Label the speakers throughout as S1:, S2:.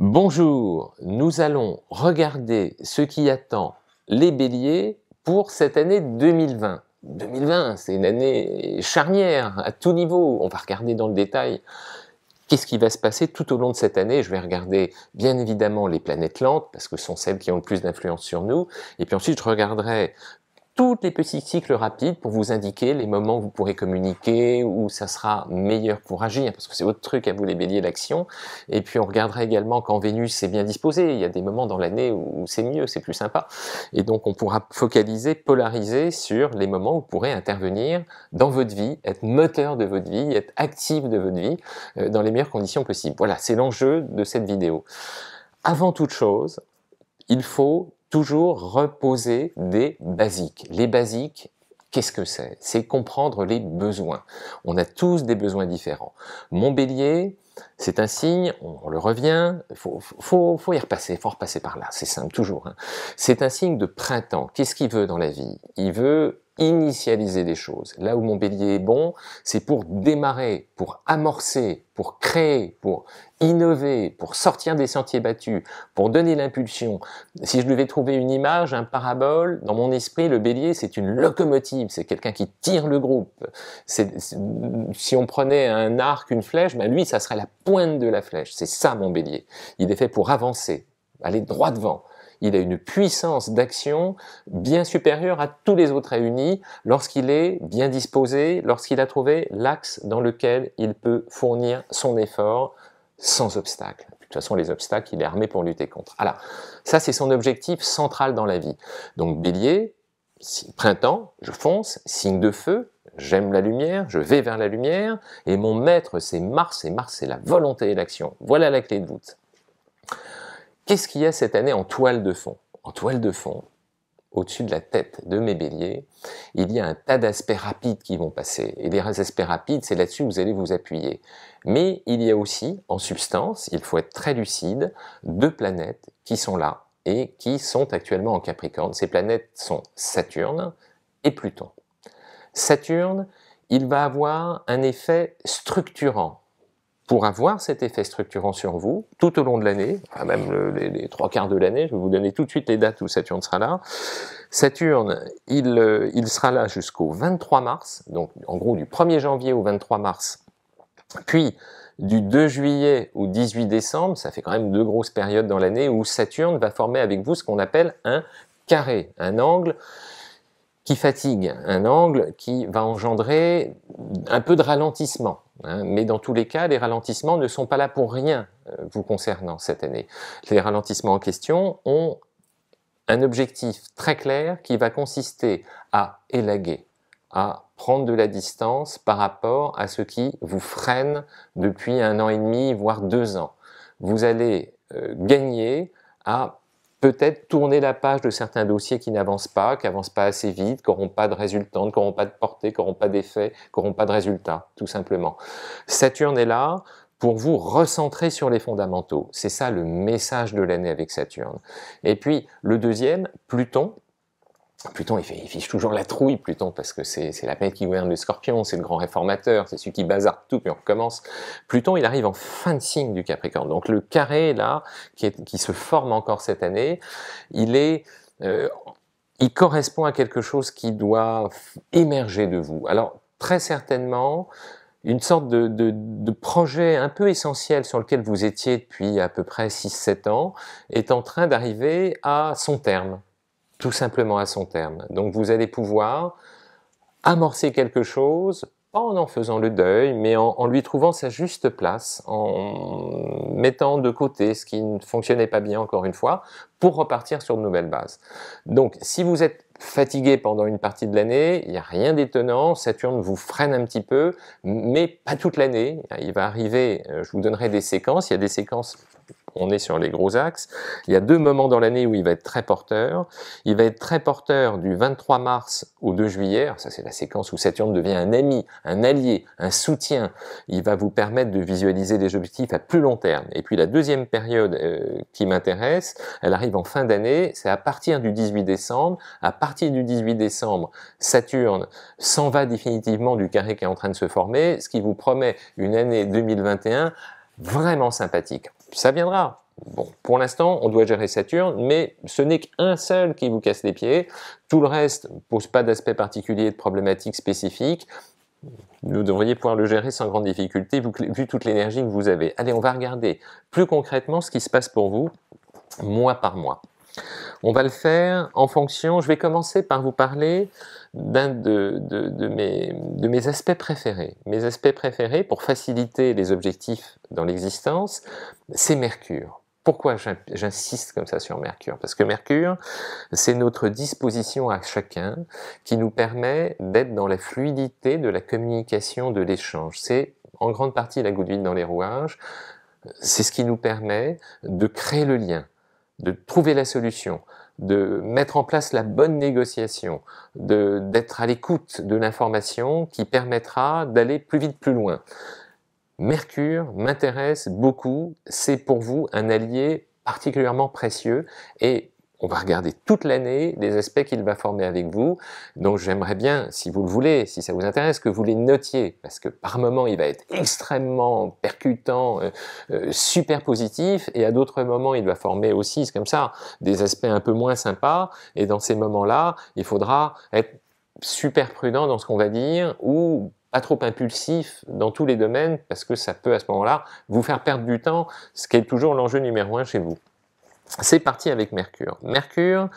S1: Bonjour, nous allons regarder ce qui attend les béliers pour cette année 2020. 2020, c'est une année charnière à tout niveau. On va regarder dans le détail qu'est-ce qui va se passer tout au long de cette année. Je vais regarder bien évidemment les planètes lentes, parce que ce sont celles qui ont le plus d'influence sur nous. Et puis ensuite, je regarderai toutes les petits cycles rapides pour vous indiquer les moments où vous pourrez communiquer, où ça sera meilleur pour agir, parce que c'est votre truc à vous les bélier l'action. Et puis on regardera également quand Vénus est bien disposée, il y a des moments dans l'année où c'est mieux, c'est plus sympa. Et donc on pourra focaliser, polariser sur les moments où vous pourrez intervenir dans votre vie, être moteur de votre vie, être actif de votre vie, euh, dans les meilleures conditions possibles. Voilà, c'est l'enjeu de cette vidéo. Avant toute chose, il faut toujours reposer des basiques. Les basiques, qu'est-ce que c'est C'est comprendre les besoins. On a tous des besoins différents. Mon bélier, c'est un signe, on le revient, il faut, faut, faut, y repasser, faut repasser par là, c'est simple, toujours. Hein. C'est un signe de printemps. Qu'est-ce qu'il veut dans la vie Il veut initialiser des choses. Là où mon bélier est bon, c'est pour démarrer, pour amorcer, pour créer, pour innover, pour sortir des sentiers battus, pour donner l'impulsion. Si je devais trouver une image, un parabole, dans mon esprit, le bélier, c'est une locomotive, c'est quelqu'un qui tire le groupe. si on prenait un arc, une flèche, ben lui, ça serait la pointe de la flèche. C'est ça mon bélier. Il est fait pour avancer, aller droit devant il a une puissance d'action bien supérieure à tous les autres réunis lorsqu'il est bien disposé, lorsqu'il a trouvé l'axe dans lequel il peut fournir son effort sans obstacle. De toute façon, les obstacles, il est armé pour lutter contre. Alors, ça, c'est son objectif central dans la vie. Donc, bélier, printemps, je fonce, signe de feu, j'aime la lumière, je vais vers la lumière, et mon maître, c'est Mars, et Mars, c'est la volonté et l'action. Voilà la clé de voûte. Qu'est-ce qu'il y a cette année en toile de fond En toile de fond, au-dessus de la tête de mes béliers, il y a un tas d'aspects rapides qui vont passer. Et les aspects rapides, c'est là-dessus que vous allez vous appuyer. Mais il y a aussi, en substance, il faut être très lucide, deux planètes qui sont là et qui sont actuellement en Capricorne. Ces planètes sont Saturne et Pluton. Saturne, il va avoir un effet structurant pour avoir cet effet structurant sur vous tout au long de l'année, enfin même les, les, trois quarts de l'année, je vais vous donner tout de suite les dates où Saturne sera là. Saturne, il, euh, il sera là jusqu'au 23 mars, donc en gros du 1er janvier au 23 mars, puis du 2 juillet au 18 décembre, ça fait quand même deux grosses périodes dans l'année où Saturne va former avec vous ce qu'on appelle un carré, un angle qui fatigue, un angle qui va engendrer un peu de ralentissement. Hein. mais dans tous les cas, les ralentissements ne sont pas là pour rien euh, vous concernant cette année. Les ralentissements en question ont un objectif très clair qui va consister à élaguer, à prendre de la distance par rapport à ce qui vous freine depuis un an et demi, voire deux ans. Vous allez euh, gagner à peut-être tourner la page de certains dossiers qui n'avancent pas, qui n'avancent pas assez vite, qui n'auront pas de résultats, qui n'auront pas de portée, qui n'auront pas d'effet, qui n'auront pas de résultats, tout simplement. Saturne est là pour vous recentrer sur les fondamentaux. C'est ça le message de l'année avec Saturne. Et puis, le deuxième, Pluton, Pluton, il, fiche toujours la trouille, Pluton, parce que c'est la planète qui gouverne le scorpion, c'est le grand réformateur, c'est celui qui bazarde tout, puis on recommence. Pluton, il arrive en fin de signe du Capricorne. Donc le carré, là, qui, se forme encore cette année, euh, il correspond à quelque chose qui doit émerger de vous. Alors, très certainement, une sorte de, de, projet un peu essentiel sur lequel vous étiez depuis à peu près 6-7 ans est en train d'arriver à son terme tout simplement à son terme. Donc vous allez pouvoir amorcer quelque chose, pas en en faisant le deuil, mais en, lui trouvant sa juste place, en mettant de côté ce qui ne fonctionnait pas bien encore une fois, pour repartir sur de nouvelles bases. Donc si vous êtes fatigué pendant une partie de l'année, il n'y a rien d'étonnant, Saturne vous freine un petit peu, mais pas toute l'année. Il va arriver, euh, je vous donnerai des séquences, il y a des séquences on est sur les gros axes. Il y a deux moments dans l'année où il va être très porteur. Il va être très porteur du 23 mars au 2 juillet. ça, c'est la séquence où Saturne devient un ami, un allié, un soutien. Il va vous permettre de visualiser des objectifs à plus long terme. Et puis la deuxième période euh, qui m'intéresse, elle arrive en fin d'année. C'est à partir du 18 décembre. À partir du 18 décembre, Saturne s'en va définitivement du carré qui est en train de se former, ce qui vous promet une année 2021 vraiment sympathique ça viendra. Bon, pour l'instant, on doit gérer Saturne, mais ce n'est qu'un seul qui vous casse les pieds. Tout le reste ne pose pas d'aspect particulier, de problématique spécifique. Vous devriez pouvoir le gérer sans grande difficulté, vu toute l'énergie que vous avez. Allez, on va regarder plus concrètement ce qui se passe pour vous, mois par mois. On va le faire en fonction, je vais commencer par vous parler d'un de, mes, aspects préférés. Mes aspects préférés, pour faciliter les objectifs dans l'existence, c'est Mercure. Pourquoi j'insiste comme ça sur Mercure Parce que Mercure, c'est notre disposition à chacun qui nous permet d'être dans la fluidité de la communication, de l'échange. C'est en grande partie la goutte dans les rouages. C'est ce qui nous permet de créer le lien, de trouver la solution, de mettre en place la bonne négociation, d'être à l'écoute de l'information qui permettra d'aller plus vite, plus loin. Mercure m'intéresse beaucoup, c'est pour vous un allié particulièrement précieux et on va regarder toute l'année les aspects qu'il va former avec vous. Donc j'aimerais bien, si vous le voulez, si ça vous intéresse, que vous les notiez, parce que par moments il va être extrêmement percutant, euh, euh, super positif, et à d'autres moments il va former aussi, c'est comme ça, des aspects un peu moins sympas. Et dans ces moments-là, il faudra être super prudent dans ce qu'on va dire ou pas trop impulsif dans tous les domaines parce que ça peut à ce moment-là vous faire perdre du temps, ce qui est toujours l'enjeu numéro un chez vous. C'est parti avec Mercure. Mercure,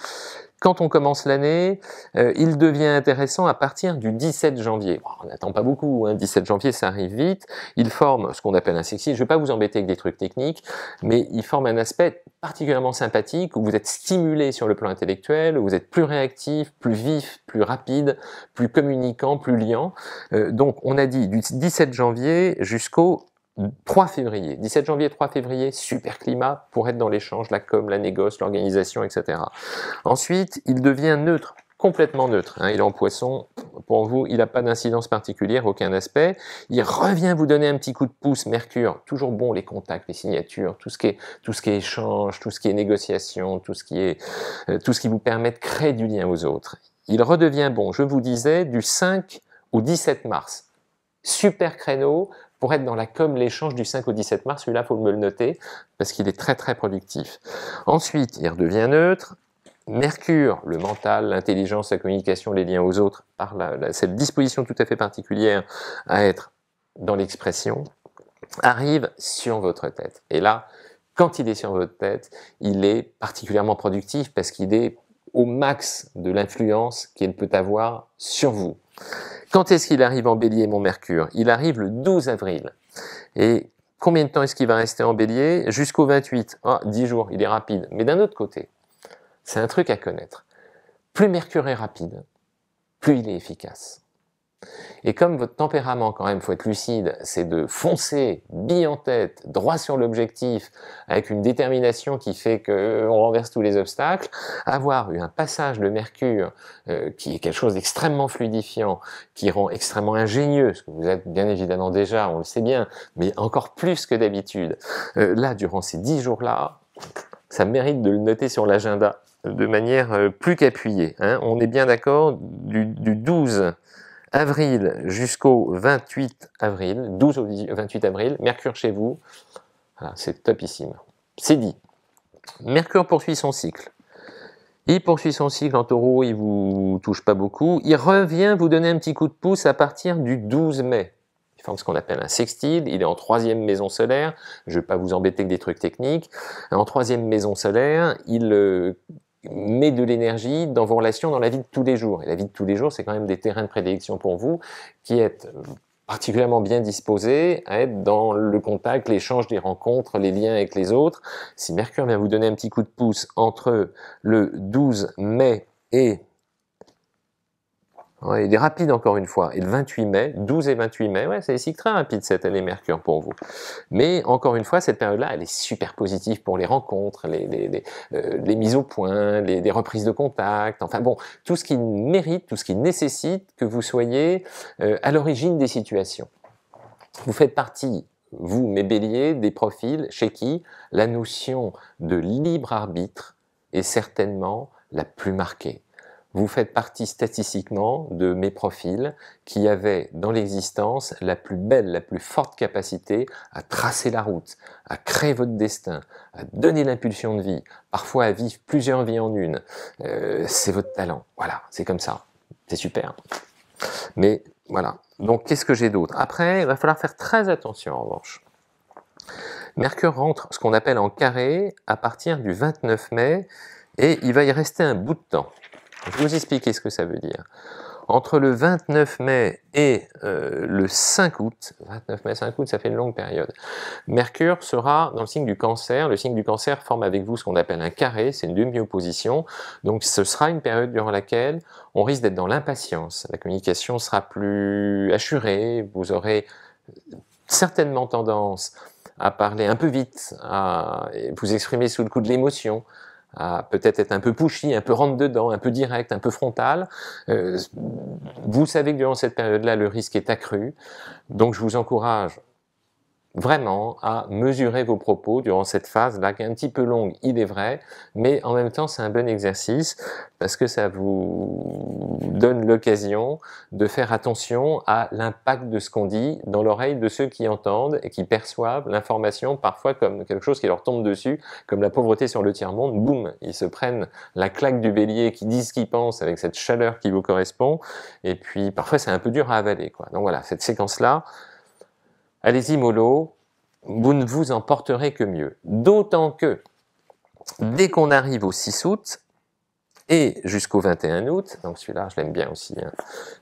S1: quand on commence l'année, euh, il devient intéressant à partir du 17 janvier. on n'attend pas beaucoup, hein, 17 janvier, ça arrive vite. Il forme ce qu'on appelle un sexy. Je ne vais pas vous embêter avec des trucs techniques, mais il forme un aspect particulièrement sympathique où vous êtes stimulé sur le plan intellectuel, où vous êtes plus réactif, plus vif, plus rapide, plus communicant, plus liant. Euh, donc, on a dit du 17 janvier jusqu'au 3 février, 17 janvier, 3 février, super climat pour être dans l'échange, la com, la négoce, l'organisation, etc. Ensuite, il devient neutre, complètement neutre. Hein. il est en poisson, pour vous, il n'a pas d'incidence particulière, aucun aspect. Il revient vous donner un petit coup de pouce, Mercure, toujours bon les contacts, les signatures, tout ce qui est, tout ce qui est échange, tout ce qui est négociation, tout ce qui, est, euh, tout ce qui vous permet de créer du lien aux autres. Il redevient bon, je vous disais, du 5 au 17 mars super créneau pour être dans la com l'échange du 5 au 17 mars, celui-là, faut me le noter, parce qu'il est très très productif. Ensuite, il redevient neutre. Mercure, le mental, l'intelligence, la communication, les liens aux autres, par cette disposition tout à fait particulière à être dans l'expression, arrive sur votre tête. Et là, quand il est sur votre tête, il est particulièrement productif parce qu'il est au max de l'influence qu'il peut avoir sur vous. Quand est-ce qu'il arrive en bélier, mon Mercure Il arrive le 12 avril. Et combien de temps est-ce qu'il va rester en bélier Jusqu'au 28. Ah, 10 jours, il est rapide. Mais d'un autre côté, c'est un truc à connaître. Plus Mercure est rapide, plus il est efficace. Et comme votre tempérament, quand même, faut être lucide, c'est de foncer, bille en tête, droit sur l'objectif, avec une détermination qui fait qu'on euh, renverse tous les obstacles, avoir eu un passage de Mercure euh, qui est quelque chose d'extrêmement fluidifiant, qui rend extrêmement ingénieux, ce que vous êtes bien évidemment déjà, on le sait bien, mais encore plus que d'habitude. Euh, là, durant ces dix jours-là, ça mérite de le noter sur l'agenda de manière plus qu'appuyée. Hein. On est bien d'accord du, du 12 avril jusqu'au 28 avril, 12 au 28 avril, Mercure chez vous. Ah, c'est topissime. C'est dit. Mercure poursuit son cycle. Il poursuit son cycle en taureau, il vous touche pas beaucoup. Il revient vous donner un petit coup de pouce à partir du 12 mai. Il forme ce qu'on appelle un sextile. Il est en troisième maison solaire. Je ne vais pas vous embêter avec des trucs techniques. En troisième maison solaire, il euh, met de l'énergie dans vos relations, dans la vie de tous les jours. Et la vie de tous les jours, c'est quand même des terrains de prédilection pour vous qui êtes particulièrement bien disposé à être dans le contact, l'échange des rencontres, les liens avec les autres. Si Mercure vient vous donner un petit coup de pouce entre le 12 mai et Hein, il est rapide encore une fois. Et le 28 mai, 12 et 28 mai, ouais, c'est aussi très rapide cette année Mercure pour vous. Mais encore une fois, cette période-là, elle est super positive pour les rencontres, les, les, euh, mises au point, les, reprises de contact, enfin bon, tout ce qui mérite, tout ce qui nécessite que vous soyez euh, à l'origine des situations. Vous faites partie vous, mes béliers, des profils chez qui la notion de libre arbitre est certainement la plus marquée vous faites partie statistiquement de mes profils qui avaient dans l'existence la plus belle, la plus forte capacité à tracer la route, à créer votre destin, à donner l'impulsion de vie, parfois à vivre plusieurs vies en une. Euh, c'est votre talent. Voilà, c'est comme ça. C'est super. Mais voilà. Donc qu'est-ce que j'ai d'autre Après, il va falloir faire très attention en revanche. Mercure rentre ce qu'on appelle en carré à partir du 29 mai et il va y rester un bout de temps. Je vais vous expliquer ce que ça veut dire. Entre le 29 mai et euh, le 5 août, 29 mai, 5 août, ça fait une longue période, Mercure sera dans le signe du cancer. Le signe du cancer forme avec vous ce qu'on appelle un carré, c'est une demi-opposition. Donc ce sera une période durant laquelle on risque d'être dans l'impatience. La communication sera plus assurée, vous aurez certainement tendance à parler un peu vite, à vous exprimer sous le coup de l'émotion, à peut-être être un peu pushy, un peu rentre dedans, un peu direct, un peu frontal. Euh, vous savez que durant cette période-là, le risque est accru. Donc je vous encourage vraiment à mesurer vos propos durant cette phase-là, qui est un petit peu longue, il est vrai, mais en même temps c'est un bon exercice parce que ça vous donne l'occasion de faire attention à l'impact de ce qu'on dit dans l'oreille de ceux qui entendent et qui perçoivent l'information parfois comme quelque chose qui leur tombe dessus, comme la pauvreté sur le tiers-monde, boum, ils se prennent la claque du bélier qui disent ce qu'ils pensent avec cette chaleur qui vous correspond, et puis parfois c'est un peu dur à avaler. Quoi. Donc voilà, cette séquence-là, Allez-y mollo, vous ne vous en porterez que mieux. D'autant que, dès qu'on arrive au 6 août, et jusqu'au 21 août, donc celui-là je l'aime bien aussi,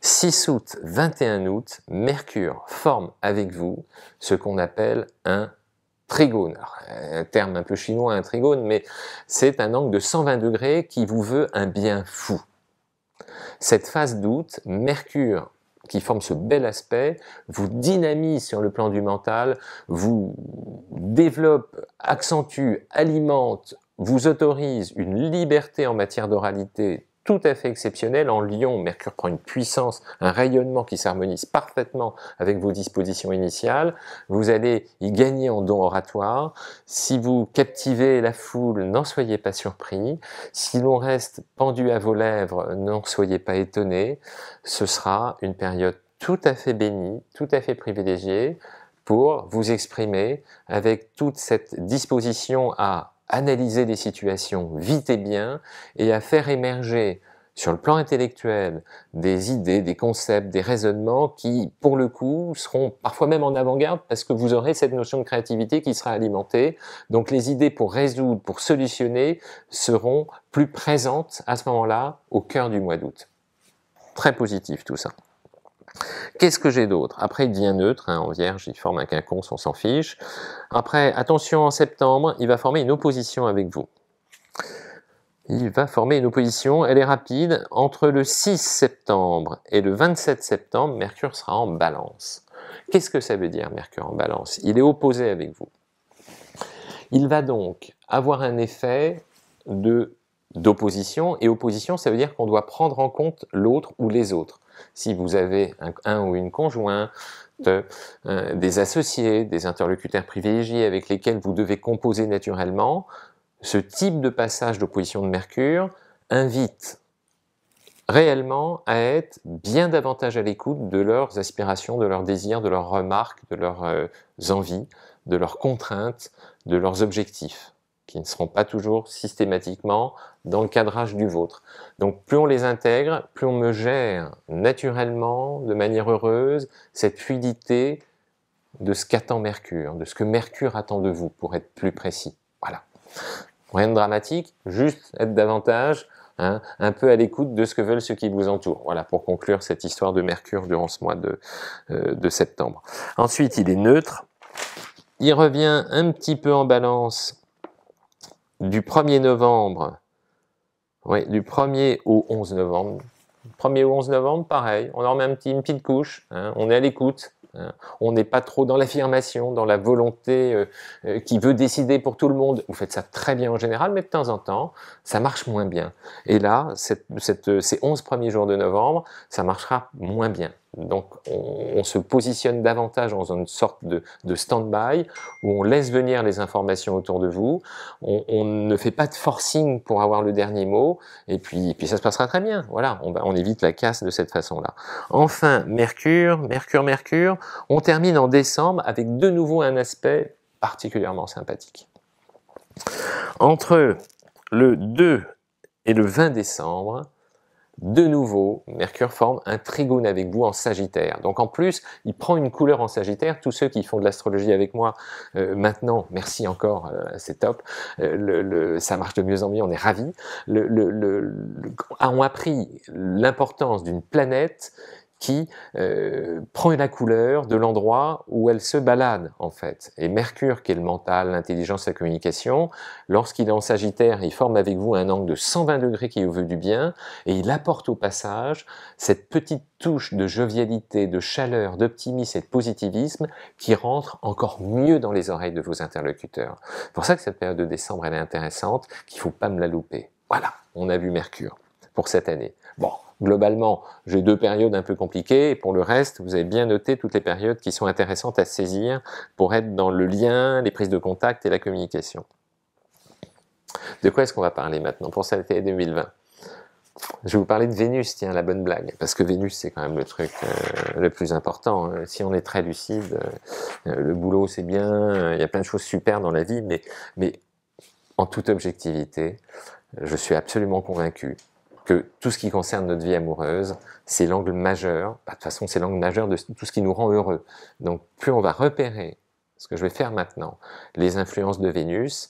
S1: 6 hein. août, 21 août, Mercure forme avec vous ce qu'on appelle un trigone. un terme un peu chinois, un trigone, mais c'est un angle de 120 degrés qui vous veut un bien fou. Cette phase d'août, Mercure qui forme ce bel aspect, vous dynamise sur le plan du mental, vous développe, accentue, alimente, vous autorise une liberté en matière d'oralité tout à fait exceptionnel. En Lyon, Mercure prend une puissance, un rayonnement qui s'harmonise parfaitement avec vos dispositions initiales. Vous allez y gagner en don oratoire. Si vous captivez la foule, n'en soyez pas surpris. Si l'on reste pendu à vos lèvres, n'en soyez pas étonné. Ce sera une période tout à fait bénie, tout à fait privilégiée pour vous exprimer avec toute cette disposition à analyser des situations vite et bien et à faire émerger sur le plan intellectuel des idées, des concepts, des raisonnements qui, pour le coup, seront parfois même en avant-garde parce que vous aurez cette notion de créativité qui sera alimentée. Donc les idées pour résoudre, pour solutionner seront plus présentes à ce moment-là au cœur du mois d'août. Très positif tout ça. Qu'est-ce que j'ai d'autre Après, il devient neutre. Hein, en Vierge, il forme un quinconce, on s'en fiche. Après, attention, en septembre, il va former une opposition avec vous. Il va former une opposition, elle est rapide. Entre le 6 septembre et le 27 septembre, Mercure sera en balance. Qu'est-ce que ça veut dire, Mercure en balance Il est opposé avec vous. Il va donc avoir un effet d'opposition, et opposition, ça veut dire qu'on doit prendre en compte l'autre ou les autres si vous avez un, ou une conjointe, euh, des associés, des interlocuteurs privilégiés avec lesquels vous devez composer naturellement, ce type de passage d'opposition de Mercure invite réellement à être bien davantage à l'écoute de leurs aspirations, de leurs désirs, de leurs remarques, de leurs euh, envies, de leurs contraintes, de leurs objectifs qui ne seront pas toujours systématiquement dans le cadrage du vôtre. Donc plus on les intègre, plus on me gère naturellement, de manière heureuse, cette fluidité de ce qu'attend Mercure, de ce que Mercure attend de vous, pour être plus précis. Voilà. Rien de dramatique, juste être davantage hein, un peu à l'écoute de ce que veulent ceux qui vous entourent. Voilà, pour conclure cette histoire de Mercure durant ce mois de, euh, de septembre. Ensuite, il est neutre. Il revient un petit peu en balance du 1er novembre, oui, du 1er au 11 novembre. 1er au 11 novembre, pareil, on en met un petit, une petite couche, hein, on est à l'écoute, hein. on n'est pas trop dans l'affirmation, dans la volonté euh, euh, qui veut décider pour tout le monde. Vous faites ça très bien en général, mais de temps en temps, ça marche moins bien. Et là, cette, cette, ces 11 premiers jours de novembre, ça marchera moins bien. Donc on, se positionne davantage dans une sorte de, stand-by où on laisse venir les informations autour de vous, on, ne fait pas de forcing pour avoir le dernier mot, et puis, ça se passera très bien. Voilà, on évite la casse de cette façon-là. Enfin, Mercure, Mercure, Mercure, on termine en décembre avec de nouveau un aspect particulièrement sympathique. Entre le 2 et le 20 décembre, de nouveau, Mercure forme un trigone avec vous en Sagittaire. Donc en plus, il prend une couleur en Sagittaire. Tous ceux qui font de l'astrologie avec moi euh, maintenant, merci encore, euh, c'est top. Euh, le, ça marche de mieux en mieux, on est ravis. Le, le appris l'importance d'une planète qui euh, prend la couleur de l'endroit où elle se balade en fait. Et Mercure, qui est le mental, l'intelligence, la communication, lorsqu'il est en Sagittaire, il forme avec vous un angle de 120 degrés qui vous veut du bien, et il apporte au passage cette petite touche de jovialité, de chaleur, d'optimisme et de positivisme qui rentre encore mieux dans les oreilles de vos interlocuteurs. C'est pour ça que cette période de décembre, elle est intéressante, qu'il faut pas me la louper. Voilà, on a vu Mercure pour cette année. Bon, globalement, j'ai deux périodes un peu compliquées, et pour le reste, vous avez bien noté toutes les périodes qui sont intéressantes à saisir pour être dans le lien, les prises de contact et la communication. De quoi est-ce qu'on va parler maintenant pour cette année 2020 je vais vous parler de Vénus, tiens, la bonne blague, parce que Vénus, c'est quand même le truc euh, le plus important. Hein. Si on est très lucide, euh, le boulot, c'est bien, euh, il y a plein de choses super dans la vie, mais en toute objectivité, je suis absolument convaincu que tout ce qui concerne notre vie amoureuse, c'est l'angle majeur, bah, de toute façon c'est l'angle majeur de tout ce qui nous rend heureux. Donc plus on va repérer ce que je vais faire maintenant, les influences de Vénus,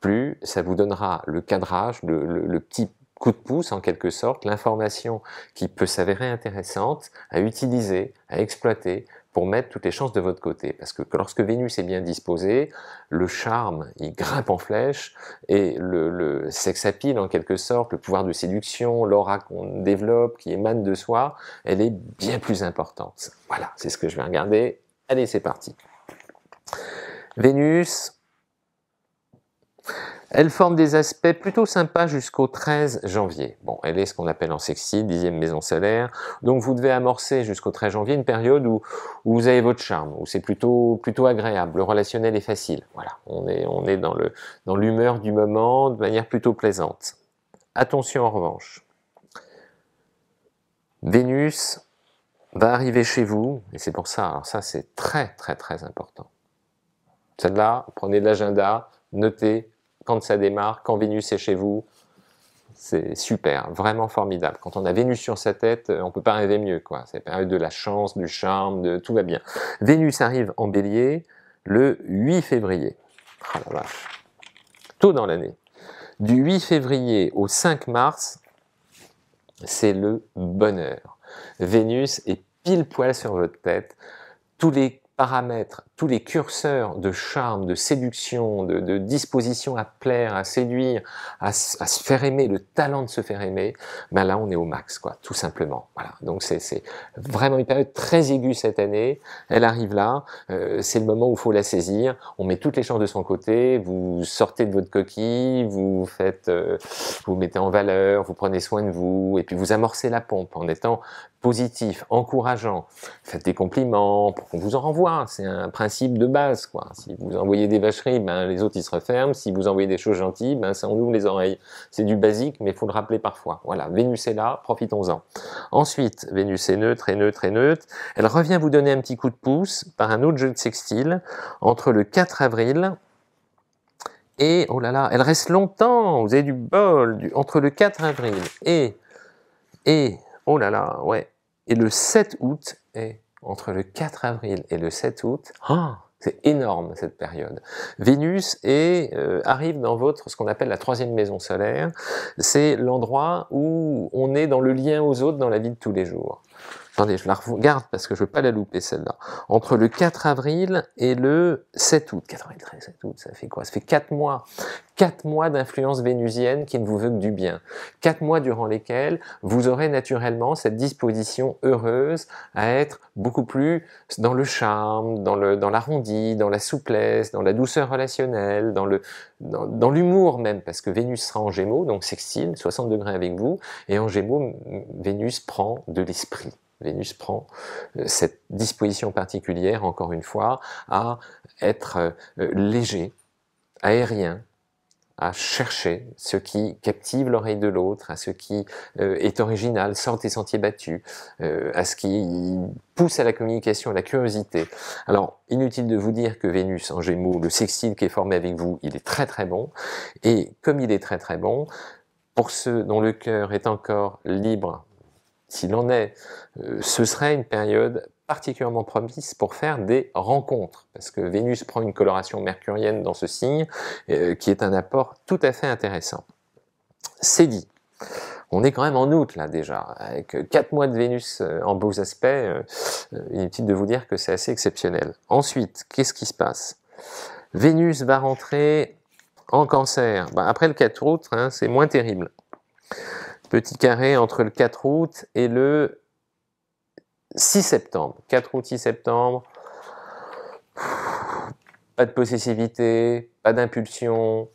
S1: plus ça vous donnera le cadrage, le petit coup de pouce en quelque sorte, l'information qui peut s'avérer intéressante à utiliser, à exploiter pour mettre toutes les chances de votre côté. Parce que lorsque Vénus est bien disposée, le charme, il grimpe en flèche, et le, le sex appeal, en quelque sorte, le pouvoir de séduction, l'aura qu'on développe, qui émane de soi, elle est bien plus importante. Voilà, c'est ce que je vais regarder. Allez, c'est parti. Vénus, elle forme des aspects plutôt sympas jusqu'au 13 janvier. Bon, elle est ce qu'on appelle en sexy, dixième maison solaire. Donc vous devez amorcer jusqu'au 13 janvier une période où, vous avez votre charme, où c'est plutôt, plutôt agréable, le relationnel est facile. Voilà, on est, on est dans l'humeur dans du moment de manière plutôt plaisante. Attention en revanche, Vénus va arriver chez vous, et c'est pour ça, alors hein, ça c'est très très très important. Celle-là, prenez de l'agenda, notez, quand ça démarre, quand Vénus est chez vous. C'est super, vraiment formidable. Quand on a Vénus sur sa tête, euh, on peut pas rêver mieux. C'est la période de la chance, du charme, de tout va bien. Vénus arrive en bélier le 8 février. Oh Tôt dans l'année. Du 8 février au 5 mars, c'est le bonheur. Vénus est pile poil sur votre tête. Tous les paramètres tous les curseurs de charme, de séduction, de, de disposition à plaire, à séduire, à, à, se faire aimer, le talent de se faire aimer, ben là on est au max, quoi, tout simplement. Voilà. Donc c'est vraiment une période très aiguë cette année. Elle arrive là, euh, c'est le moment où il faut la saisir. On met toutes les chances de son côté. Vous sortez de votre coquille, vous faites, euh, vous mettez en valeur, vous prenez soin de vous, et puis vous amorcez la pompe en étant positif, encourageant. Faites des compliments pour qu'on vous en renvoie. C'est un principe principe de base. Quoi. Si vous envoyez des vacheries, ben, les autres ils se referment. Si vous envoyez des choses gentilles, ben, ça on ouvre les oreilles. C'est du basique, mais il faut le rappeler parfois. Voilà, Vénus est là, profitons-en. Ensuite, Vénus est neutre, et neutre, et neutre. Elle revient vous donner un petit coup de pouce par un autre jeu de sextile entre le 4 avril et, oh là là, elle reste longtemps, vous avez du bol, entre le 4 avril et, et, oh là là, ouais, et le 7 août, et entre le 4 avril et le 7 août. Ah. c'est énorme cette période. Vénus est, euh, arrive dans votre, ce qu'on appelle la troisième maison solaire. C'est l'endroit où on est dans le lien aux autres dans la vie de tous les jours. Attendez, je la regarde parce que je ne veux pas la louper celle-là. Entre le 4 avril et le 7 août. 4 93, 7 août, ça fait quoi Ça fait 4 mois. 4 mois d'influence vénusienne qui ne vous veut que du bien. 4 mois durant lesquels vous aurez naturellement cette disposition heureuse à être beaucoup plus dans le charme, dans l'arrondi, dans, dans la souplesse, dans la douceur relationnelle, dans le dans, dans l'humour même, parce que Vénus sera en gémeaux, donc sextile, 60 degrés avec vous, et en gémeaux, Vénus prend de l'esprit. Vénus prend euh, cette disposition particulière, encore une fois, à être euh, euh, léger, aérien, à chercher ce qui captive l'oreille de l'autre, à ce qui est original, sort des sentiers battus, à ce qui pousse à la communication, à la curiosité. Alors, inutile de vous dire que Vénus en Gémeaux, le sextile qui est formé avec vous, il est très très bon, et comme il est très très bon, pour ceux dont le cœur est encore libre s'il en est, euh, ce serait une période particulièrement propice pour faire des rencontres, parce que Vénus prend une coloration mercurienne dans ce signe, euh, qui est un apport tout à fait intéressant. C'est dit. On est quand même en août là déjà, avec 4 mois de Vénus euh, en beaux aspects, inutile de vous dire que c'est assez exceptionnel. Ensuite, qu'est-ce qui se passe Vénus va rentrer en cancer. Bah, après le 4 août, hein, c'est moins terrible. Petit carré entre le 4 août et le 6 septembre. 4 août, 6 septembre. Pas de possessivité, pas d'impulsion,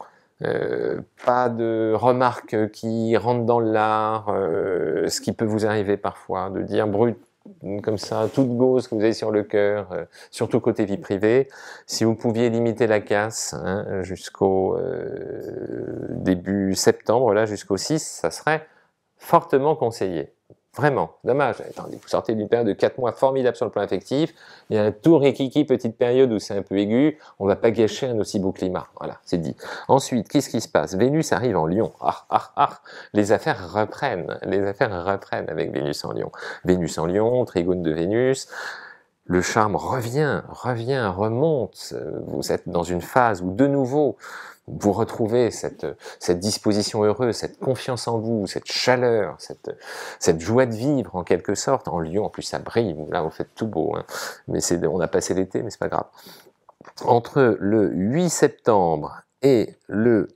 S1: euh, pas de remarques qui rentrent dans l'art, euh, ce qui peut vous arriver parfois, de dire brut comme ça, toute gauche que vous avez sur le cœur, euh, surtout côté vie privée. Si vous pouviez limiter la casse hein, jusqu'au début septembre, là jusqu'au 6, ça serait fortement conseillé. Vraiment, dommage. Attendez, vous sortez d'une période de 4 mois formidable sur le plan affectif. Il y a un tout rikiki, petite période où c'est un peu aigu. On ne va pas gâcher un aussi beau climat. Voilà, c'est dit. Ensuite, qu'est-ce qui se passe Vénus arrive en Lion. Ah, ah, ah Les affaires reprennent. Les affaires reprennent avec Vénus en Lion. Vénus en Lion, trigone de Vénus le charme revient, revient, remonte. Vous êtes dans une phase où de nouveau vous retrouvez cette, disposition heureuse, cette confiance en vous, cette chaleur, cette, joie de vivre en quelque sorte. En Lyon, en plus, ça brille. Là, on fait tout beau. Hein. Mais on a passé l'été, mais c'est pas grave. Entre le 8 septembre et le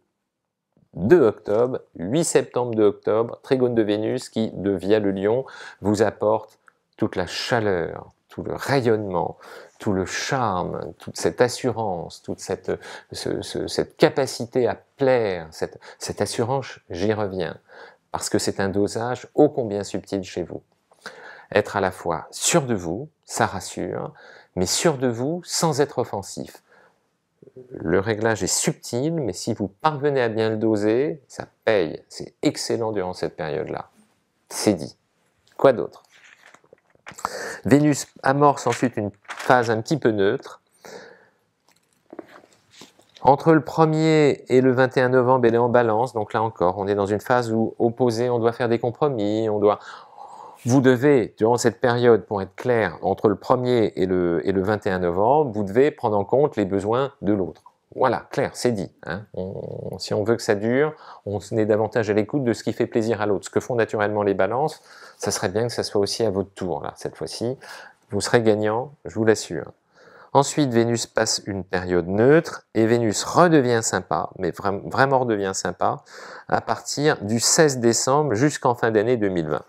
S1: 2 octobre, 8 septembre 2 octobre, Trigone de Vénus qui, de via le Lion, vous apporte toute la chaleur, tout le rayonnement, tout le charme, toute cette assurance, toute cette, cette capacité à plaire, cette, cette assurance, j'y reviens, parce que c'est un dosage ô combien subtil chez vous. Être à la fois sûr de vous, ça rassure, mais sûr de vous sans être offensif. Le réglage est subtil, mais si vous parvenez à bien le doser, ça paye. C'est excellent durant cette période-là. C'est dit. Quoi d'autre Vénus amorce ensuite une phase un petit peu neutre. Entre le 1er et le 21 novembre, elle est en balance, donc là encore, on est dans une phase où, opposé, on doit faire des compromis, on doit... Vous devez, durant cette période, pour être clair, entre le 1er et le, et le 21 novembre, vous devez prendre en compte les besoins de l'autre. Voilà, clair, c'est dit. Hein. si on veut que ça dure, on est davantage à l'écoute de ce qui fait plaisir à l'autre. Ce que font naturellement les balances, ça serait bien que ça soit aussi à votre tour, là, cette fois-ci. Vous serez gagnant, je vous l'assure. Ensuite, Vénus passe une période neutre et Vénus redevient sympa, mais vraiment redevient sympa, à partir du 16 décembre jusqu'en fin d'année 2020.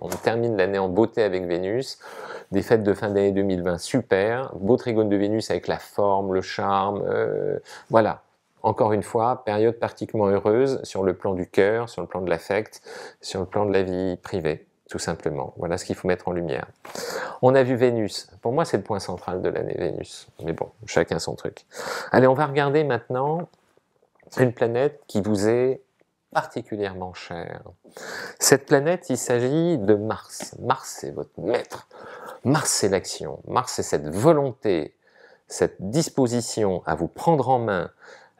S1: On termine l'année en beauté avec Vénus. Des fêtes de fin d'année 2020, super. Beau trigone de Vénus avec la forme, le charme. Euh, voilà. Encore une fois, période particulièrement heureuse sur le plan du cœur, sur le plan de l'affect, sur le plan de la vie privée, tout simplement. Voilà ce qu'il faut mettre en lumière. On a vu Vénus. Pour moi, c'est le point central de l'année Vénus. Mais bon, chacun son truc. Allez, on va regarder maintenant une planète qui vous est particulièrement cher. Cette planète, il s'agit de Mars. Mars, c'est votre maître. Mars, c'est l'action. Mars, c'est cette volonté, cette disposition à vous prendre en main.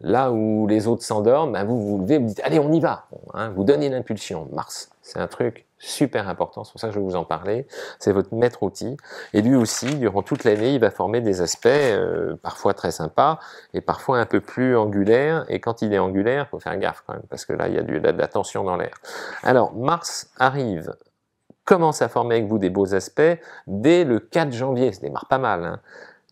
S1: Là où les autres s'endorment, ben, vous vous levez, vous dites, allez, on y va. Hein, vous donnez l'impulsion. Mars, c'est un truc super important, c'est pour ça que je vais vous en parler, c'est votre maître outil. Et lui aussi, durant toute l'année, il va former des aspects euh, parfois très sympas et parfois un peu plus angulaires. Et quand il est angulaire, il faut faire gaffe quand même, parce que là, il y a de, de la tension dans l'air. Alors, Mars arrive commence à former avec vous des beaux aspects dès le 4 janvier, ça démarre pas mal, hein.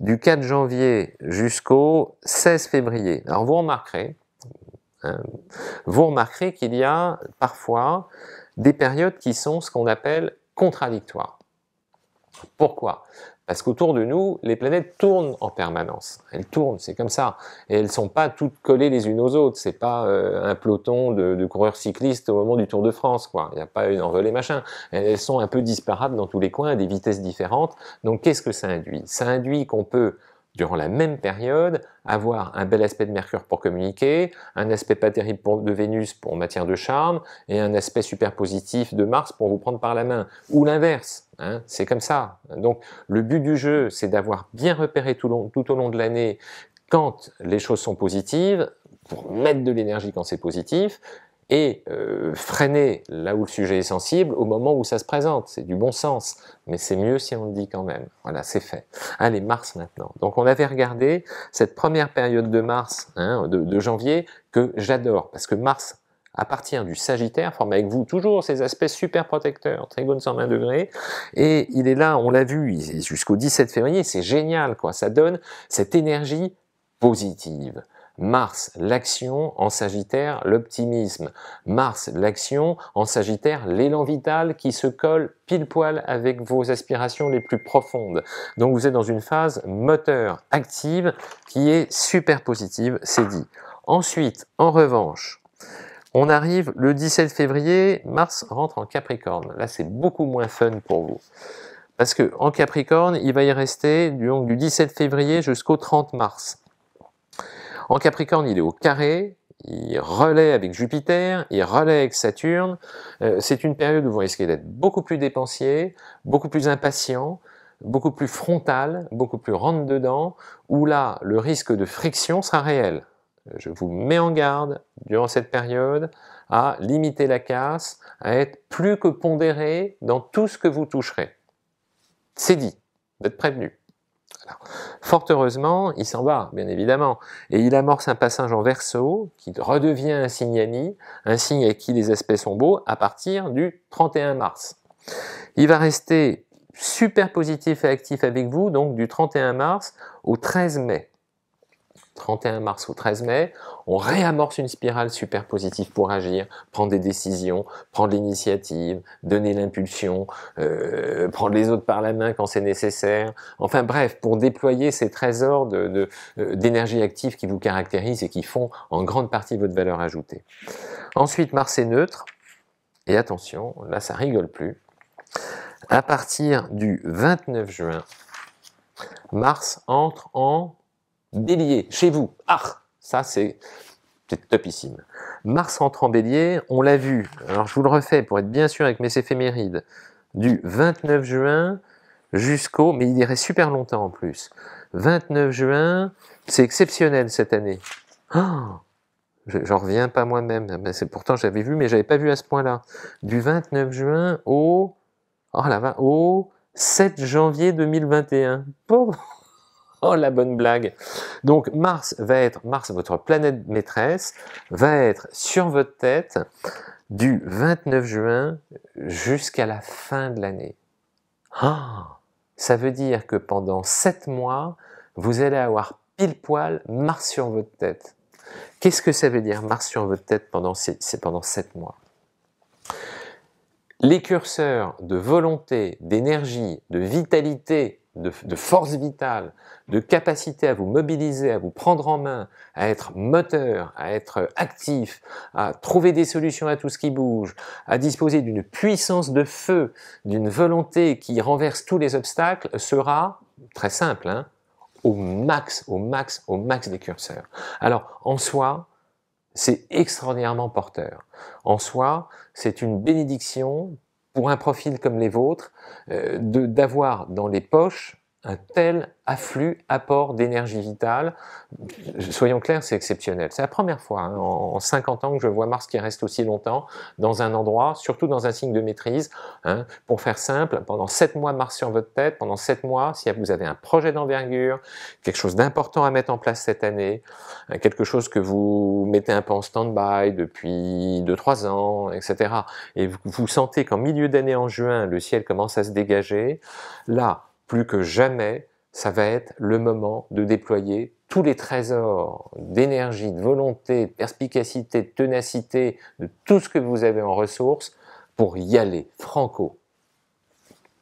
S1: du 4 janvier jusqu'au 16 février. Alors vous remarquerez, hein, vous remarquerez qu'il y a parfois des périodes qui sont ce qu'on appelle contradictoires. Pourquoi Parce qu'autour de nous, les planètes tournent en permanence. Elles tournent, c'est comme ça. Et elles ne sont pas toutes collées les unes aux autres. C'est pas euh, un peloton de, coureurs cyclistes au moment du Tour de France, quoi. Il n'y a pas une envolée machin. Elles sont un peu disparates dans tous les coins, à des vitesses différentes. Donc qu'est-ce que ça induit Ça induit qu'on peut durant la même période, avoir un bel aspect de Mercure pour communiquer, un aspect pas terrible de Vénus pour matière de charme, et un aspect super positif de Mars pour vous prendre par la main, ou l'inverse, hein, c'est comme ça. Donc le but du jeu, c'est d'avoir bien repéré tout au long de l'année quand les choses sont positives, pour mettre de l'énergie quand c'est positif, et euh, freiner là où le sujet est sensible au moment où ça se présente. C'est du bon sens, mais c'est mieux si on le dit quand même. Voilà, c'est fait. Allez, Mars maintenant. Donc on avait regardé cette première période de Mars, hein, de, janvier, que j'adore, parce que Mars à partir du Sagittaire, forme avec vous toujours ces aspects super protecteurs, trigone 120 degrés, et il est là, on l'a vu, jusqu'au 17 février, c'est génial, quoi. ça donne cette énergie positive. Mars, l'action, en Sagittaire, l'optimisme. Mars, l'action, en Sagittaire, l'élan vital qui se colle pile poil avec vos aspirations les plus profondes. Donc vous êtes dans une phase moteur, active, qui est super positive, c'est dit. Ensuite, en revanche, on arrive le 17 février, Mars rentre en Capricorne. Là, c'est beaucoup moins fun pour vous. Parce que en Capricorne, il va y rester du, du 17 février jusqu'au 30 mars. En Capricorne, il est au carré, il relaie avec Jupiter, il relaie avec Saturne. Euh, c'est une période où vous risquez d'être beaucoup plus dépensier, beaucoup plus impatient, beaucoup plus frontal, beaucoup plus rentre-dedans, où là, le risque de friction sera réel. Je vous mets en garde, durant cette période, à limiter la casse, à être plus que pondéré dans tout ce que vous toucherez. C'est dit, d'être prévenu. Fort heureusement, il s'en va, bien évidemment, et il amorce un passage en verso qui redevient un signe ami, un signe à qui les aspects sont beaux, à partir du 31 mars. Il va rester super positif et actif avec vous, donc du 31 mars au 13 mai. 31 mars au 13 mai, on réamorce une spirale super positive pour agir, prendre des décisions, prendre l'initiative, donner l'impulsion, euh, prendre les autres par la main quand c'est nécessaire. Enfin bref, pour déployer ces trésors euh, d'énergie de, active qui vous caractérisent et qui font en grande partie votre valeur ajoutée. Ensuite, Mars est neutre. Et attention, là ça rigole plus. À partir du 29 juin, Mars entre en Bélier, chez vous, ah, ça c'est topissime. Mars entre en bélier, on l'a vu, alors je vous le refais pour être bien sûr avec mes éphémérides, du 29 juin jusqu'au, mais il irait super longtemps en plus, 29 juin, c'est exceptionnel cette année. Oh J'en reviens pas moi-même, pourtant j'avais vu, mais j'avais pas vu à ce point-là. Du 29 juin au, oh là, au 7 janvier 2021. Bon Oh la bonne blague. Donc Mars va être Mars votre planète maîtresse va être sur votre tête du 29 juin jusqu'à la fin de l'année. Ah, ça veut dire que pendant 7 mois, vous allez avoir pile poil Mars sur votre tête. Qu'est-ce que ça veut dire Mars sur votre tête pendant ces, pendant 7 mois Les curseurs de volonté, d'énergie, de vitalité de, force vitale, de capacité à vous mobiliser, à vous prendre en main, à être moteur, à être actif, à trouver des solutions à tout ce qui bouge, à disposer d'une puissance de feu, d'une volonté qui renverse tous les obstacles, sera très simple, hein, au max, au max, au max des curseurs. Alors, en soi, c'est extraordinairement porteur. En soi, c'est une bénédiction pour un profil comme les vôtres, euh, d'avoir dans les poches un tel afflux, apport d'énergie vitale. Soyons clairs, c'est exceptionnel. C'est la première fois hein, en 50 ans que je vois Mars qui reste aussi longtemps dans un endroit, surtout dans un signe de maîtrise. Hein. Pour faire simple, pendant 7 mois Mars sur votre tête, pendant 7 mois, si vous avez un projet d'envergure, quelque chose d'important à mettre en place cette année, hein, quelque chose que vous mettez un peu en stand-by depuis 2-3 ans, etc. Et vous, vous sentez qu'en milieu d'année en juin, le ciel commence à se dégager, là, plus que jamais, ça va être le moment de déployer tous les trésors d'énergie, de volonté, de perspicacité, de tenacité, de tout ce que vous avez en ressources pour y aller, franco,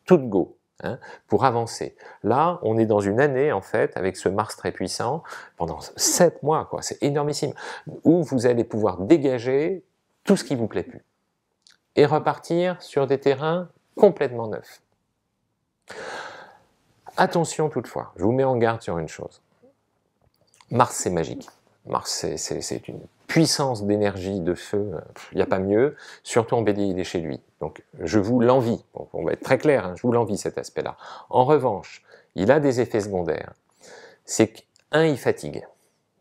S1: tout go, hein, pour avancer. Là, on est dans une année, en fait, avec ce Mars très puissant, pendant sept mois, quoi, c'est énormissime, où vous allez pouvoir dégager tout ce qui vous plaît plus et repartir sur des terrains complètement neufs. Attention toutefois, je vous mets en garde sur une chose. Mars, c'est magique. Mars, c'est une puissance d'énergie, de feu, il n'y a pas mieux, surtout en bélier, il est chez lui. Donc je vous l'envie, on va être très clair, hein, je vous l'envie cet aspect-là. En revanche, il a des effets secondaires. C'est qu'un, il fatigue.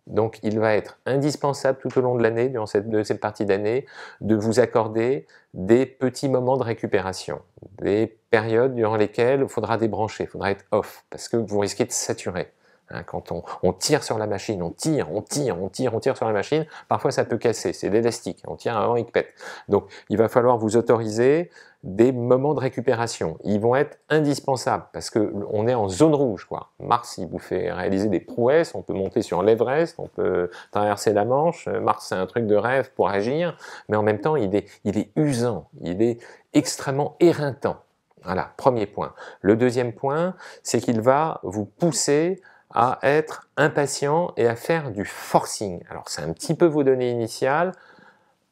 S1: Donc il va être indispensable tout au long de l'année, durant cette, partie d'année, de vous accorder des petits moments de récupération, des périodes durant lesquelles il faudra débrancher, il faudra être off, parce que vous risquez de saturer. Hein, quand on, tire sur la machine, on tire, on tire, on tire, on tire sur la machine, parfois ça peut casser, c'est l'élastique, on tire avant il pète. Donc il va falloir vous autoriser des moments de récupération. Ils vont être indispensables parce que est en zone rouge. Quoi. Mars, il vous fait réaliser des prouesses, on peut monter sur l'Everest, on peut traverser la Manche. Mars, c'est un truc de rêve pour agir, mais en même temps, il est, il est usant, il est extrêmement éreintant. Voilà, premier point. Le deuxième point, c'est qu'il va vous pousser à être impatient et à faire du forcing. Alors c'est un petit peu vos données initiales.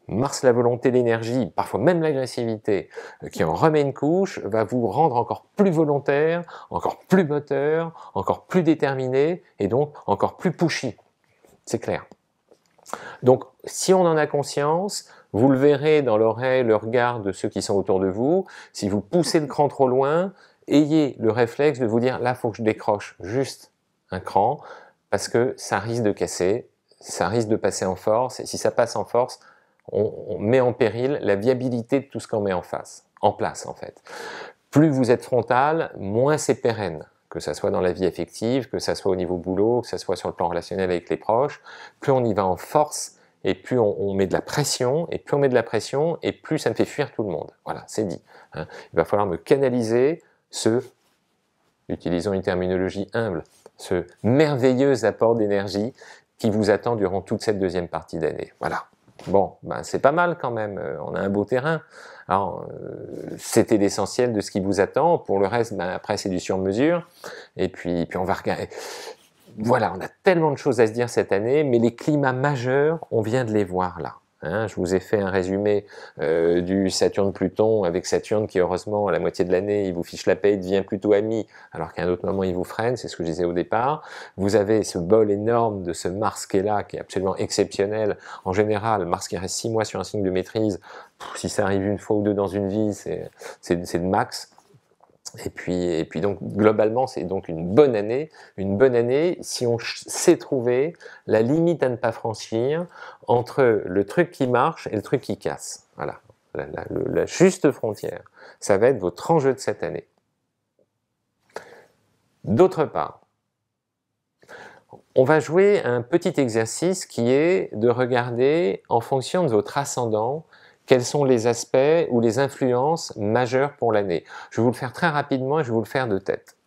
S1: Mars, la volonté, l'énergie, parfois même l'agressivité, euh, qui en remet une couche, va vous rendre encore plus volontaire, encore plus moteur, encore plus déterminé, et donc encore plus pushy. C'est clair. Donc, si on en a conscience, vous le verrez dans l'oreille, le regard de ceux qui sont autour de vous. Si vous poussez le cran trop loin, ayez le réflexe de vous dire, là, faut que je décroche, juste un cran, parce que ça risque de casser, ça risque de passer en force, et si ça passe en force, on, met en péril la viabilité de tout ce qu'on met en face, en place en fait. Plus vous êtes frontal, moins c'est pérenne que ça soit dans la vie affective, que ça soit au niveau boulot, que ça soit sur le plan relationnel avec les proches, plus on y va en force et plus on, met de la pression, et plus on met de la pression, et plus ça me fait fuir tout le monde. Voilà, c'est dit. Hein. Il va falloir me canaliser ce, utilisons une terminologie humble, ce merveilleux apport d'énergie qui vous attend durant toute cette deuxième partie d'année. Voilà. Bon, ben c'est pas mal quand même, euh, on a un beau terrain. Alors, euh, c'était l'essentiel de ce qui vous attend. Pour le reste, ben, après, c'est du sur-mesure. Et puis, puis on va regarder. Voilà, on a tellement de choses à se dire cette année, mais les climats majeurs, on vient de les voir là. Hein, je vous ai fait un résumé euh, du Saturne-Pluton avec Saturne qui, heureusement, à la moitié de l'année, il vous fiche la paix, il devient plutôt ami, alors qu'à un autre moment, il vous freine, c'est ce que je disais au départ. Vous avez ce bol énorme de ce Mars qui est là, qui est absolument exceptionnel. En général, Mars qui reste six mois sur un signe de maîtrise, si ça arrive une fois ou deux dans une vie, c'est de max. Et puis, puis donc globalement, c'est donc une bonne année, une bonne année si on sait trouver la limite à ne pas franchir entre le truc qui marche et le truc qui casse. Voilà, la, la juste frontière. Ça va être votre enjeu de cette année. D'autre part, on va jouer un petit exercice qui est de regarder en fonction de votre ascendant quels sont les aspects ou les influences majeures pour l'année. Je vais vous le faire très rapidement et je vais vous le faire de tête.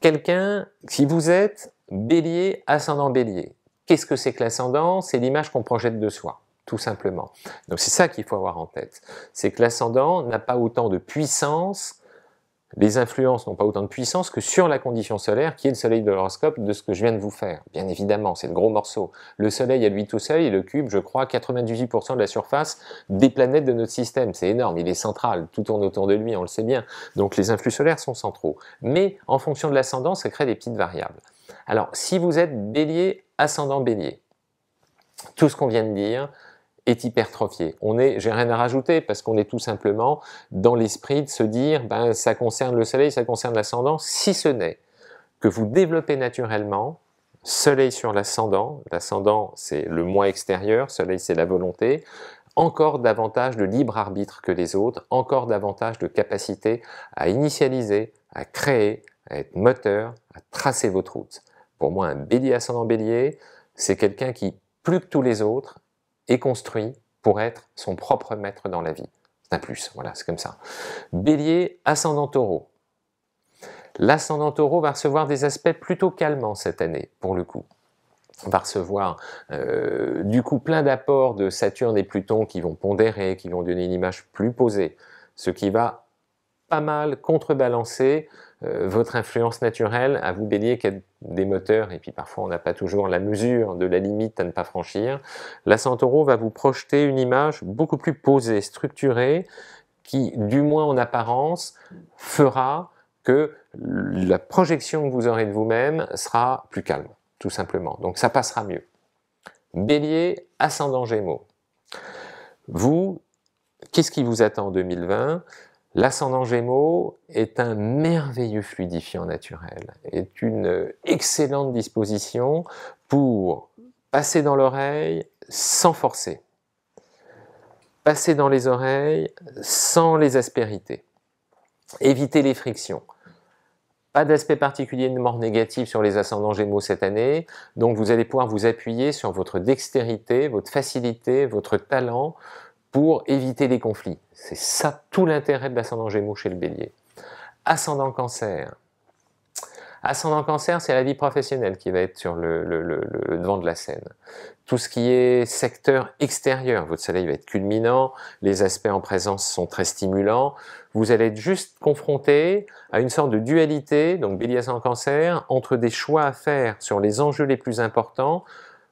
S1: Quelqu'un, si vous êtes bélier, ascendant bélier, qu'est-ce que c'est que l'ascendant C'est l'image qu'on projette de soi, tout simplement. Donc c'est ça qu'il faut avoir en tête. C'est que l'ascendant n'a pas autant de puissance les influences n'ont pas autant de puissance que sur la condition solaire qui est le soleil de l'horoscope de ce que je viens de vous faire. Bien évidemment, c'est le gros morceau. Le soleil à lui tout seul, le occupe, je crois, 98% de la surface des planètes de notre système. C'est énorme, il est central, tout tourne autour de lui, on le sait bien. Donc les influx solaires sont centraux. Mais en fonction de l'ascendant, ça crée des petites variables. Alors, si vous êtes bélier, ascendant bélier, tout ce qu'on vient de dire, est hypertrophié. On est, j'ai rien à rajouter parce qu'on est tout simplement dans l'esprit de se dire, ben ça concerne le soleil, ça concerne l'ascendant, si ce n'est que vous développez naturellement soleil sur l'ascendant, l'ascendant c'est le moi extérieur, soleil c'est la volonté, encore davantage de libre arbitre que les autres, encore davantage de capacité à initialiser, à créer, à être moteur, à tracer votre route. Pour moi, un bélier ascendant bélier, c'est quelqu'un qui, plus que tous les autres, et construit pour être son propre maître dans la vie. C'est un plus, voilà, c'est comme ça. Bélier, ascendant taureau. L'ascendant taureau va recevoir des aspects plutôt calmants cette année, pour le coup. On va recevoir euh, du coup plein d'apports de Saturne et Pluton qui vont pondérer, qui vont donner une image plus posée, ce qui va pas mal contrebalancer euh, votre influence naturelle, à vous Bélier qui des moteurs, et puis parfois on n'a pas toujours la mesure de la limite à ne pas franchir, la Centauro va vous projeter une image beaucoup plus posée, structurée, qui, du moins en apparence, fera que la projection que vous aurez de vous-même sera plus calme, tout simplement. Donc ça passera mieux. Bélier, ascendant Gémeaux. Vous, qu'est-ce qui vous attend en 2020 L'ascendant Gémeaux est un merveilleux fluidifiant naturel, est une excellente disposition pour passer dans l'oreille sans forcer, passer dans les oreilles sans les aspérités, éviter les frictions. Pas d'aspect particulièrement négatif sur les ascendants Gémeaux cette année, donc vous allez pouvoir vous appuyer sur votre dextérité, votre facilité, votre talent pour éviter les conflits. C'est ça tout l'intérêt de l'ascendant Gémeaux chez le Bélier. Ascendant Cancer. Ascendant Cancer, c'est la vie professionnelle qui va être sur le, devant de la scène. Tout ce qui est secteur extérieur, votre soleil va être culminant, les aspects en présence sont très stimulants, vous allez être juste confronté à une sorte de dualité, donc Bélier ascendant Cancer, entre des choix à faire sur les enjeux les plus importants,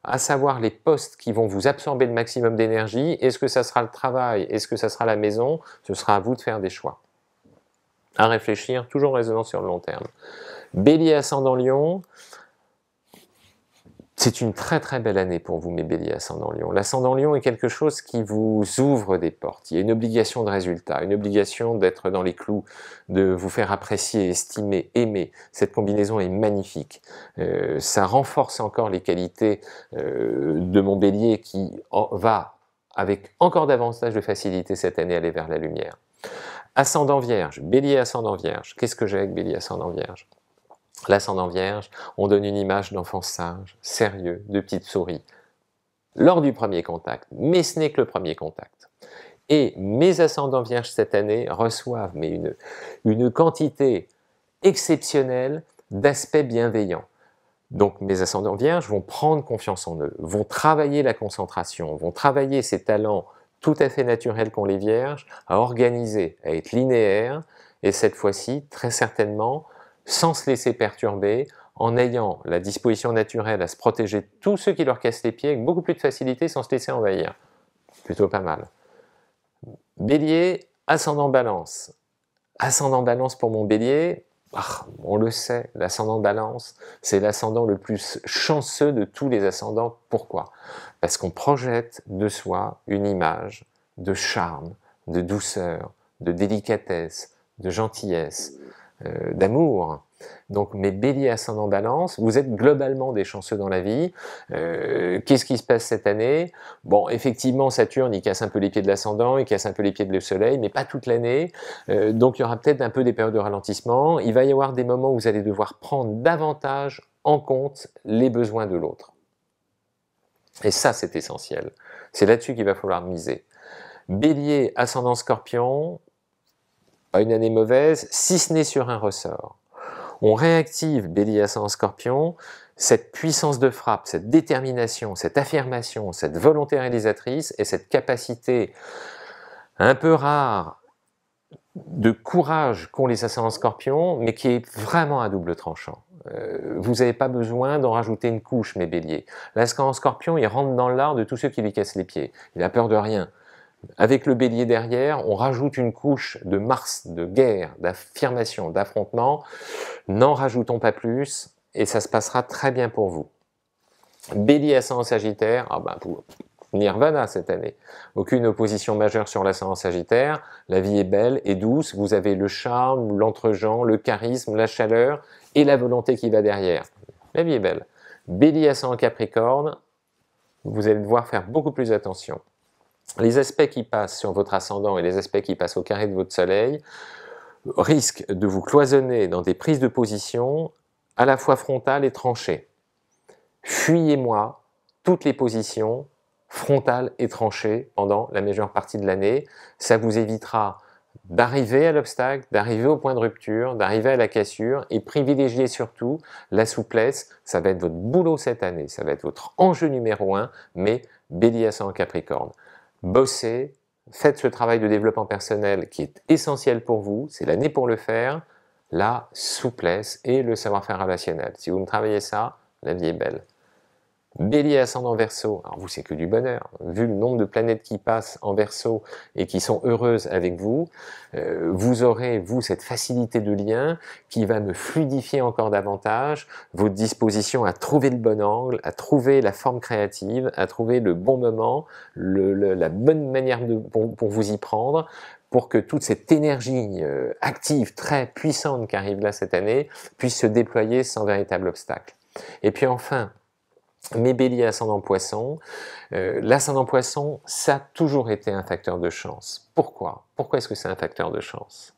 S1: à savoir les postes qui vont vous absorber le maximum d'énergie. Est-ce que ça sera le travail Est-ce que ça sera la maison Ce sera à vous de faire des choix. À réfléchir, toujours en raisonnant sur le long terme. Bélier ascendant lyon c'est une très très belle année pour vous, mes béliers ascendant lion. L'ascendant lion est quelque chose qui vous ouvre des portes. Il y a une obligation de résultat, une obligation d'être dans les clous, de vous faire apprécier, estimer, aimer. Cette combinaison est magnifique. Euh, ça renforce encore les qualités euh, de mon bélier qui va avec encore davantage de facilité cette année aller vers la lumière. Ascendant vierge, bélier ascendant vierge. Qu'est-ce que j'ai avec bélier ascendant vierge L'ascendant vierge, on donne une image d'enfant sage, sérieux, de petite souris. Lors du premier contact, mais ce n'est que le premier contact. Et mes ascendants vierges cette année reçoivent mais une, une quantité exceptionnelle d'aspects bienveillants. Donc mes ascendants vierges vont prendre confiance en eux, vont travailler la concentration, vont travailler ces talents tout à fait naturels qu'ont les vierges à organiser, à être linéaires, et cette fois-ci, très certainement, sans se laisser perturber, en ayant la disposition naturelle à se protéger de tous ceux qui leur cassent les pieds avec beaucoup plus de facilité sans se laisser envahir. Plutôt pas mal. Bélier, ascendant balance. Ascendant balance pour mon bélier, ah, on le sait, l'ascendant balance, c'est l'ascendant le plus chanceux de tous les ascendants. Pourquoi Parce qu'on projette de soi une image de charme, de douceur, de délicatesse, de gentillesse. Euh, d'amour. Donc mes béliers ascendant balance, vous êtes globalement des chanceux dans la vie. Euh, qu'est-ce qui se passe cette année Bon, effectivement, Saturne, il casse un peu les pieds de l'ascendant, il casse un peu les pieds de le soleil, mais pas toute l'année. Euh, donc il y aura peut-être un peu des périodes de ralentissement. Il va y avoir des moments où vous allez devoir prendre davantage en compte les besoins de l'autre. Et ça, c'est essentiel. C'est là-dessus qu'il va falloir miser. Bélier, ascendant scorpion, une année mauvaise, si ce n'est sur un ressort. On réactive Bélier ascendant Scorpion, cette puissance de frappe, cette détermination, cette affirmation, cette volonté réalisatrice et cette capacité un peu rare de courage qu'ont les ascendants Scorpion, mais qui est vraiment à double tranchant. Euh, vous n'avez pas besoin d'en rajouter une couche, mes béliers. L'ascendant scorpion, il rentre dans l'art de tous ceux qui lui cassent les pieds. Il a peur de rien. Avec le bélier derrière, on rajoute une couche de Mars, de guerre, d'affirmation, d'affrontement. N'en rajoutons pas plus et ça se passera très bien pour vous. Bélier en Sagittaire, ah ben pour Nirvana cette année. Aucune opposition majeure sur l'ascendant Sagittaire. La vie est belle et douce. Vous avez le charme, l'entregent, le charisme, la chaleur et la volonté qui va derrière. La vie est belle. Bélier en Capricorne, vous allez devoir faire beaucoup plus attention les aspects qui passent sur votre ascendant et les aspects qui passent au carré de votre soleil risquent de vous cloisonner dans des prises de position à la fois frontales et tranchées. Fuyez-moi toutes les positions frontales et tranchées pendant la majeure partie de l'année. Ça vous évitera d'arriver à l'obstacle, d'arriver au point de rupture, d'arriver à la cassure et privilégiez surtout la souplesse. Ça va être votre boulot cette année, ça va être votre enjeu numéro un, mais bélier à Capricorne bossez, faites ce travail de développement personnel qui est essentiel pour vous, c'est l'année pour le faire, la souplesse et le savoir-faire relationnel. Si vous me travaillez ça, la vie est belle. Bélier ascendant verso, alors vous c'est que du bonheur, vu le nombre de planètes qui passent en verso et qui sont heureuses avec vous, euh, vous aurez, vous, cette facilité de lien qui va me fluidifier encore davantage votre disposition à trouver le bon angle, à trouver la forme créative, à trouver le bon moment, la bonne manière de, pour, vous y prendre, pour que toute cette énergie euh, active, très puissante qui arrive là cette année, puisse se déployer sans véritable obstacle. Et puis enfin, mais Bélier ascendant poisson, euh, l'ascendant poisson, ça a toujours été un facteur de chance. Pourquoi Pourquoi est-ce que c'est un facteur de chance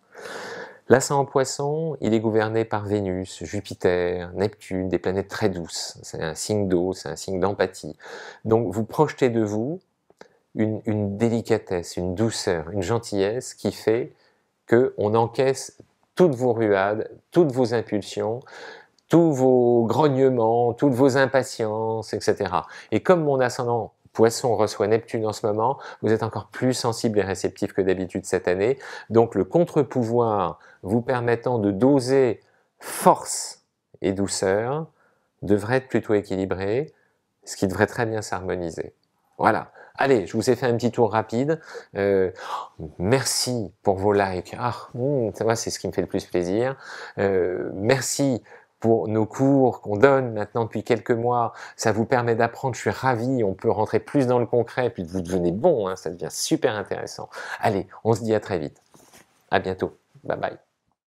S1: L'ascendant poisson, il est gouverné par Vénus, Jupiter, Neptune, des planètes très douces. C'est un signe d'eau, c'est un signe d'empathie. Donc vous projetez de vous une, une, délicatesse, une douceur, une gentillesse qui fait que on encaisse toutes vos ruades, toutes vos impulsions, tous vos grognements, toutes vos impatiences, etc. Et comme mon ascendant Poisson reçoit Neptune en ce moment, vous êtes encore plus sensible et réceptif que d'habitude cette année. Donc le contre-pouvoir vous permettant de doser force et douceur devrait être plutôt équilibré, ce qui devrait très bien s'harmoniser. Voilà. Allez, je vous ai fait un petit tour rapide. Euh, merci pour vos likes. Ah, hmm, ça c'est ce qui me fait le plus plaisir. Euh, merci pour nos cours qu'on donne maintenant depuis quelques mois. Ça vous permet d'apprendre, je suis ravi, on peut rentrer plus dans le concret, puis vous devenez bon, hein. ça devient super intéressant. Allez, on se dit à très vite. À bientôt. Bye bye.